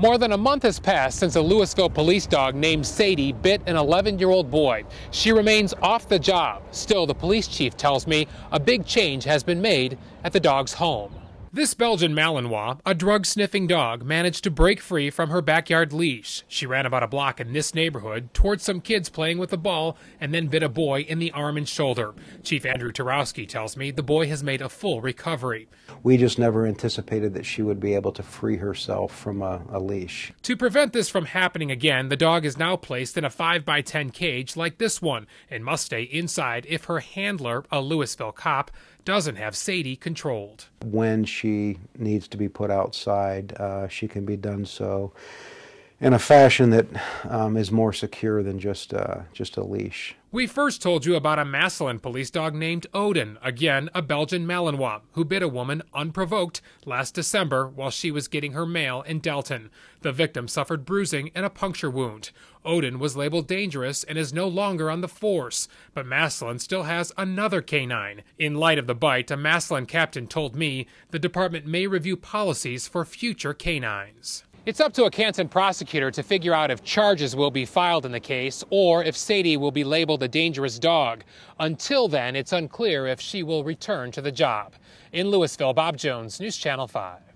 More than a month has passed since a Louisville police dog named Sadie bit an 11 year old boy. She remains off the job. Still, the police chief tells me a big change has been made at the dog's home. This Belgian Malinois, a drug sniffing dog, managed to break free from her backyard leash. She ran about a block in this neighborhood towards some kids playing with a ball and then bit a boy in the arm and shoulder. Chief Andrew Tarowski tells me the boy has made a full recovery. We just never anticipated that she would be able to free herself from a, a leash. To prevent this from happening again, the dog is now placed in a 5 by 10 cage like this one and must stay inside if her handler, a Louisville cop, doesn't have Sadie controlled. When she she needs to be put outside, uh, she can be done so in a fashion that um, is more secure than just uh, just a leash. We first told you about a Massillon police dog named Odin, again a Belgian Malinois, who bit a woman unprovoked last December while she was getting her mail in Delton. The victim suffered bruising and a puncture wound. Odin was labeled dangerous and is no longer on the force, but Maslin still has another canine. In light of the bite, a Maslin captain told me the department may review policies for future canines. It's up to a Canton prosecutor to figure out if charges will be filed in the case or if Sadie will be labeled a dangerous dog. Until then, it's unclear if she will return to the job. In Louisville, Bob Jones, News Channel 5.